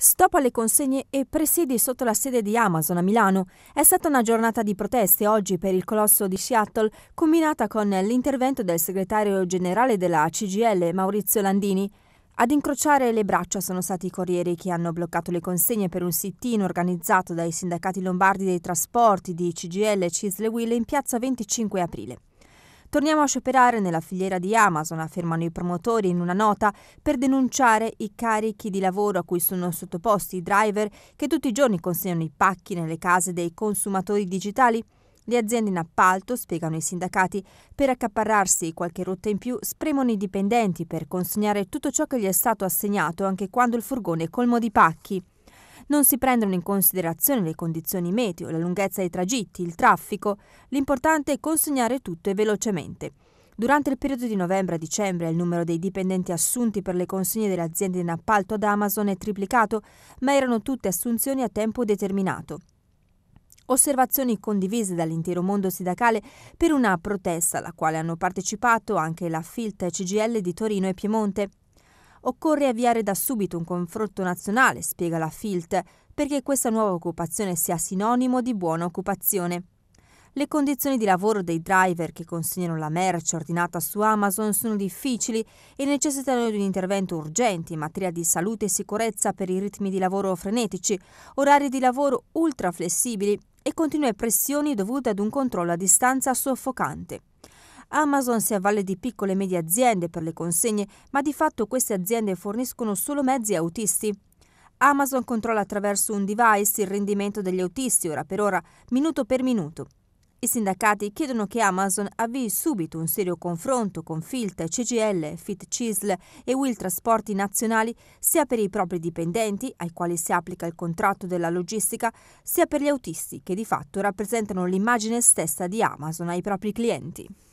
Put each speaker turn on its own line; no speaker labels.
Stop alle consegne e presidi sotto la sede di Amazon a Milano. È stata una giornata di proteste oggi per il colosso di Seattle, combinata con l'intervento del segretario generale della CGL Maurizio Landini. Ad incrociare le braccia sono stati i corrieri che hanno bloccato le consegne per un sit-in organizzato dai sindacati lombardi dei trasporti di CGL Cisle Will in piazza 25 aprile. Torniamo a scioperare nella filiera di Amazon, affermano i promotori in una nota, per denunciare i carichi di lavoro a cui sono sottoposti i driver che tutti i giorni consegnano i pacchi nelle case dei consumatori digitali. Le aziende in appalto, spiegano i sindacati, per accaparrarsi qualche rotta in più, spremono i dipendenti per consegnare tutto ciò che gli è stato assegnato anche quando il furgone è colmo di pacchi. Non si prendono in considerazione le condizioni meteo, la lunghezza dei tragitti, il traffico. L'importante è consegnare tutto e velocemente. Durante il periodo di novembre a dicembre il numero dei dipendenti assunti per le consegne delle aziende in appalto ad Amazon è triplicato, ma erano tutte assunzioni a tempo determinato. Osservazioni condivise dall'intero mondo sindacale per una protesta alla quale hanno partecipato anche la FILT CGL di Torino e Piemonte. Occorre avviare da subito un confronto nazionale, spiega la FILT, perché questa nuova occupazione sia sinonimo di buona occupazione. Le condizioni di lavoro dei driver che consegnano la merce ordinata su Amazon sono difficili e necessitano di un intervento urgente in materia di salute e sicurezza per i ritmi di lavoro frenetici, orari di lavoro ultra flessibili e continue pressioni dovute ad un controllo a distanza soffocante. Amazon si avvale di piccole e medie aziende per le consegne, ma di fatto queste aziende forniscono solo mezzi a autisti. Amazon controlla attraverso un device il rendimento degli autisti ora per ora, minuto per minuto. I sindacati chiedono che Amazon avvii subito un serio confronto con FILT, CGL, FIT CISL e Will Trasporti nazionali sia per i propri dipendenti, ai quali si applica il contratto della logistica, sia per gli autisti, che di fatto rappresentano l'immagine stessa di Amazon ai propri clienti.